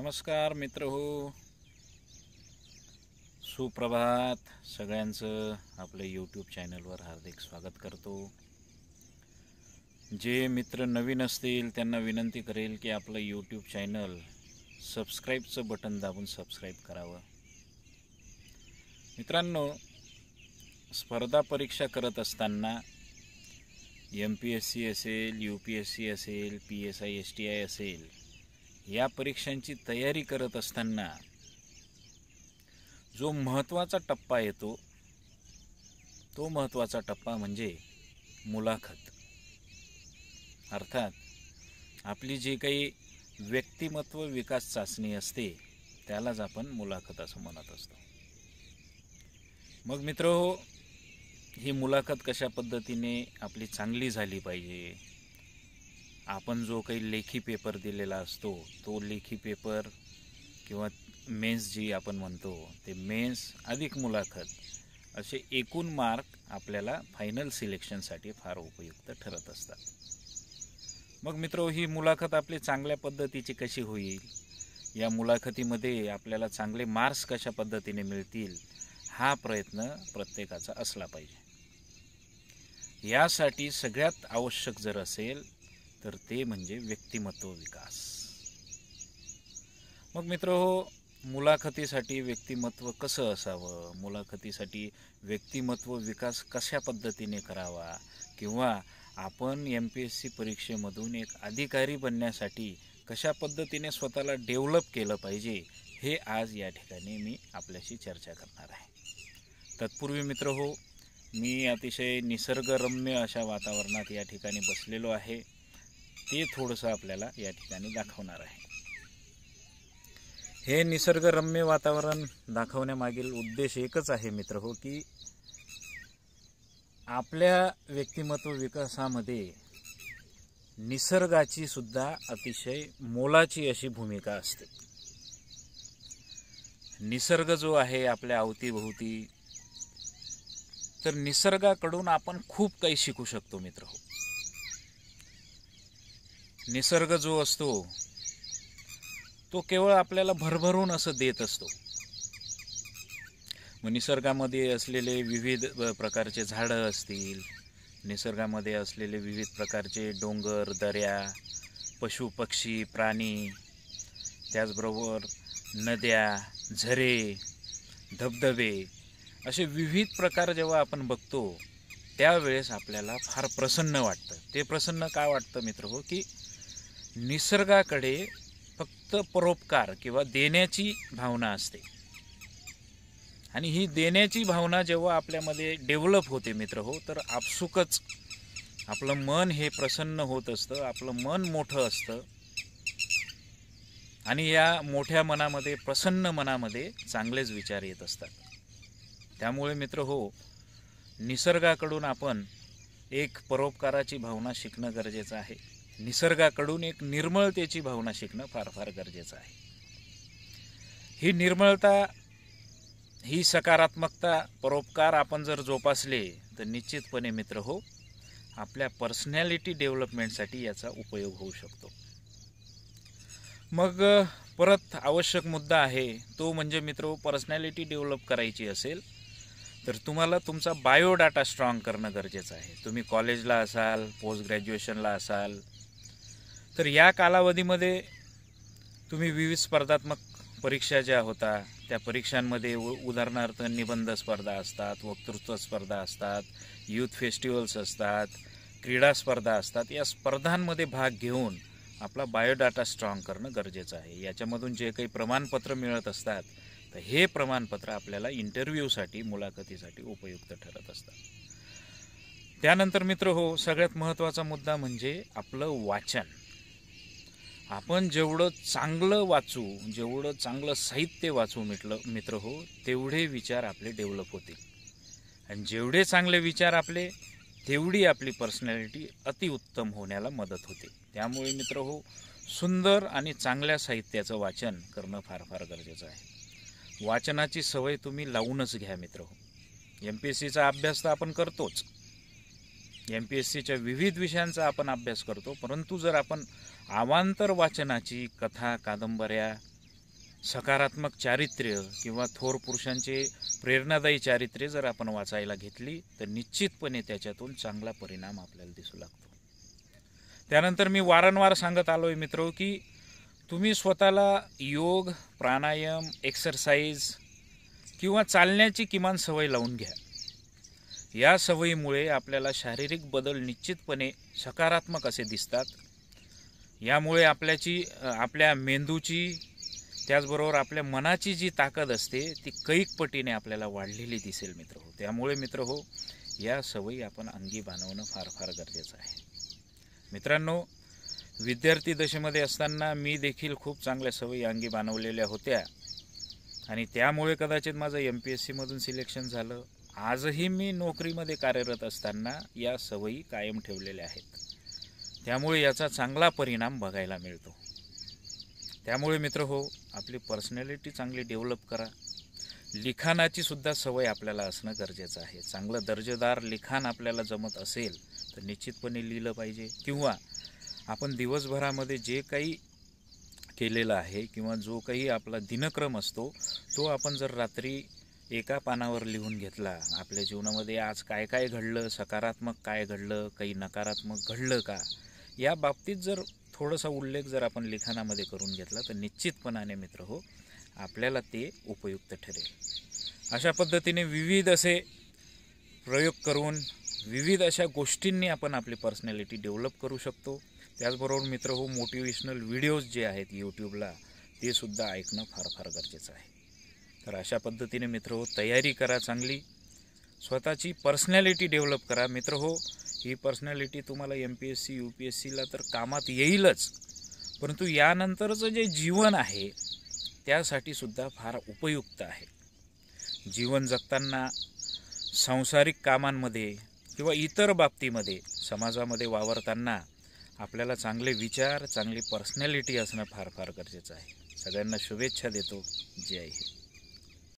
नमस्कार मित्र हो सुप्रभात सगळ्यांचं आपल्या यूट्यूब चॅनलवर हार्दिक स्वागत करतो जे मित्र नवीन असतील त्यांना विनंती करेल की आपलं यूट्यूब चॅनल सबस्क्राईबचं बटन दाबून सबस्क्राईब करावं मित्रांनो स्पर्धा परीक्षा करत असताना एम पी एस सी असेल यू पी एस सी असेल P S I S T I असेल या परीक्षांची तयारी करत असताना जो महत्त्वाचा टप्पा येतो तो महत्त्वाचा टप्पा म्हणजे मुलाखत अर्थात आपली जी काही व्यक्तिमत्व विकास चाचणी असते त्यालाच आपण मुलाखत असं म्हणत असतो मग मित्र हो ही मुलाखत कशा पद्धतीने आपली चांगली झाली पाहिजे आपण जो काही लेखी पेपर दिलेला असतो तो लेखी पेपर किंवा मेन्स जी आपण म्हणतो ते मेन्स अधिक मुलाखत असे एकूण मार्क आपल्याला फायनल सिलेक्शनसाठी फार उपयुक्त ठरत असतात मग मित्रो ही मुलाखत आपली चांगल्या पद्धतीची कशी होईल या मुलाखतीमध्ये आपल्याला चांगले मार्क्स कशा पद्धतीने मिळतील हा प्रयत्न प्रत्येकाचा असला पाहिजे यासाठी सगळ्यात आवश्यक जर असेल तर ते म्हणजे व्यक्तिमत्व विकास मग मित्र हो मुलाखतीसाठी व्यक्तिमत्व कसं असावं मुलाखतीसाठी व्यक्तिमत्व विकास कशा पद्धतीने करावा किंवा आपण एम पी एस सी परीक्षेमधून एक अधिकारी बनण्यासाठी कशा पद्धतीने स्वतःला डेव्हलप केलं पाहिजे हे आज या ठिकाणी मी आपल्याशी चर्चा करणार आहे तत्पूर्वी मित्र हो मी अतिशय निसर्गरम्य अशा वातावरणात या ठिकाणी बसलेलो आहे ते थोडंसं आपल्याला या ठिकाणी दाखवणार आहे हे निसर्गरम्य वातावरण दाखवण्यामागील उद्देश एकच आहे मित्र हो की आपल्या व्यक्तिमत्व विकासामध्ये निसर्गाची सुद्धा अतिशय मोलाची अशी भूमिका असते निसर्ग जो आहे आपल्या अवतीभोवती तर निसर्गाकडून आपण खूप काही शिकू शकतो मित्र हो निसर्ग जो असतो तो केवळ आपल्याला भरभरून असं देत असतो मग निसर्गामध्ये असलेले विविध प्रकारचे झाडं असतील निसर्गामध्ये असलेले विविध प्रकारचे डोंगर दऱ्या पशु पक्षी प्राणी त्याचबरोबर नद्या झरे धबधबे असे विविध प्रकार जेव्हा आपण बघतो त्यावेळेस आपल्याला फार प्रसन्न वाटतं ते प्रसन्न का वाटतं मित्र हो की निसर्गाकडे फक्त परोपकार किंवा देण्याची भावना असते आणि ही देण्याची भावना जेव्हा आपल्यामध्ये डेव्हलप होते मित्र हो तर आपसुकच आपलं मन हे प्रसन्न होत असतं आपलं मन मोठं असतं आणि या मोठ्या मनामध्ये प्रसन्न मनामध्ये चांगलेच विचार येत असतात त्यामुळे मित्र हो निसर्गाकडून आपण एक परोपकाराची भावना शिकणं गरजेचं आहे निसर्गाकडून एक निर्मळतेची भावना शिकणं फार फार गरजेचं आहे ही निर्मळता ही सकारात्मकता परोपकार आपण जर जोपासले तर निश्चितपणे मित्र हो आपल्या पर्सनॅलिटी डेव्हलपमेंटसाठी याचा उपयोग होऊ शकतो मग परत आवश्यक मुद्दा आहे तो म्हणजे मित्र हो, पर्सनॅलिटी डेव्हलप करायची असेल तर तुम्हाला तुमचा बायोडाटा स्ट्रॉंग करणं गरजेचं आहे तुम्ही कॉलेजला असाल पोस्ट ग्रॅज्युएशनला असाल तर या कालावधीमध्ये तुम्ही विविध स्पर्धात्मक परीक्षा ज्या होता त्या परीक्षांमध्ये उदाहरणार्थ निबंध स्पर्धा असतात वक्तृत्व स्पर्धा असतात यूथ फेस्टिवल्स असतात क्रीडा स्पर्धा असतात या स्पर्धांमध्ये भाग घेऊन आपला बायोडाटा स्ट्रॉंग करणं गरजेचं आहे याच्यामधून जे काही प्रमाणपत्र मिळत असतात तर हे प्रमाणपत्र आपल्याला इंटरव्ह्यूसाठी मुलाखतीसाठी उपयुक्त ठरत असतात त्यानंतर मित्र हो सगळ्यात महत्त्वाचा मुद्दा म्हणजे आपलं वाचन आपण जेवढं चांगलं वाचू जेवढं चांगलं साहित्य वाचू मिटलं मित्र हो तेवढे विचार आपले डेव्हलप होतील आणि जेवढे चांगले विचार आपले तेवढी आपली पर्सनॅलिटी अतिउत्तम होण्याला मदत होते त्यामुळे मित्र हो सुंदर आणि चांगल्या साहित्याचं वाचन करणं फार फार गरजेचं आहे वाचनाची सवय तुम्ही लावूनच घ्या मित्र हो एम पी एस सीचा अभ्यास तर आपण करतोच एम पी एस सीच्या विविध विषयांचा आपण अभ्यास करतो परंतु जर आपण आवांतर वाचनाची कथा कादंबऱ्या सकारात्मक चारित्र्य किंवा थोर पुरुषांचे प्रेरणादायी चारित्र्य जर आपण वाचायला घेतली तर निश्चितपणे त्याच्यातून चांगला परिणाम आपल्याला दिसू लागतो त्यानंतर मी वारंवार सांगत आलो आहे मित्र की तुम्ही स्वतःला योग प्राणायाम एक्सरसाइज किंवा चालण्याची किमान सवय लावून घ्या या सवयीमुळे आपल्याला शारीरिक बदल निश्चितपणे सकारात्मक असे दिसतात यामुळे आपल्याची आपल्या मेंदूची त्याचबरोबर आपल्या मनाची जी ताकद असते ती कैकपटीने पटीने आपल्याला वाढलेली दिसेल मित्र हो त्यामुळे मित्र हो या सवयी आपण अंगी बांधवणं फार फार गरजेचं आहे मित्रांनो विद्यार्थी दशेमध्ये असताना मी देखील खूप चांगल्या सवयी अंगी बांधवलेल्या होत्या आणि त्यामुळे कदाचित माझं एम पी एस सीमधून सिलेक्शन झालं आजही मी नोकरीमध्ये कार्यरत असताना या सवयी कायम ठेवलेल्या आहेत त्यामुळे याचा चांगला परिणाम बघायला मिळतो त्यामुळे मित्र हो आपली पर्सनॅलिटी चांगली डेव्हलप करा लिखाणाची सुद्धा सवय आपल्याला असणं गरजेचं आहे चांगलं दर्जेदार लिखाण आपल्याला जमत असेल तर निश्चितपणे लिहिलं पाहिजे किंवा आपण दिवसभरामध्ये जे काही केलेलं आहे किंवा जो काही आपला दिनक्रम असतो तो आपण जर रात्री एका पानावर लिहून घेतला आपल्या जीवनामध्ये आज काय काय घडलं सकारात्मक काय घडलं काही नकारात्मक घडलं का या बाबतीत जर थोडासा उल्लेख जर आपण लिखाणामध्ये करून घेतला तर निश्चितपणाने मित्र हो आपल्याला ते उपयुक्त ठरेल अशा पद्धतीने विविध असे प्रयोग करून विविध अशा गोष्टींनी आपण आपली पर्सनॅलिटी डेव्हलप करू शकतो त्याचबरोबर मित्र हो मोटिवेशनल व्हिडिओज जे आहेत यूट्यूबला ते सुद्धा ऐकणं फार फार गरजेचं आहे तर अशा पद्धतीने मित्र हो तयारी करा चांगली स्वतःची पर्सनॅलिटी डेव्हलप करा मित्र हो ही पर्सनॅलिटी तुम्हाला M P S C U P S सीला तर कामात येईलच परंतु यानंतरचं जे जीवन आहे त्यासाठी सुद्धा फार उपयुक्त आहे जीवन जगताना सांसारिक कामांमध्ये किंवा इतर बाबतीमध्ये समाजामध्ये वावरताना आपल्याला चांगले विचार चांगली पर्सनॅलिटी असणं फार फार गरजेचं आहे सगळ्यांना शुभेच्छा देतो जय हिंद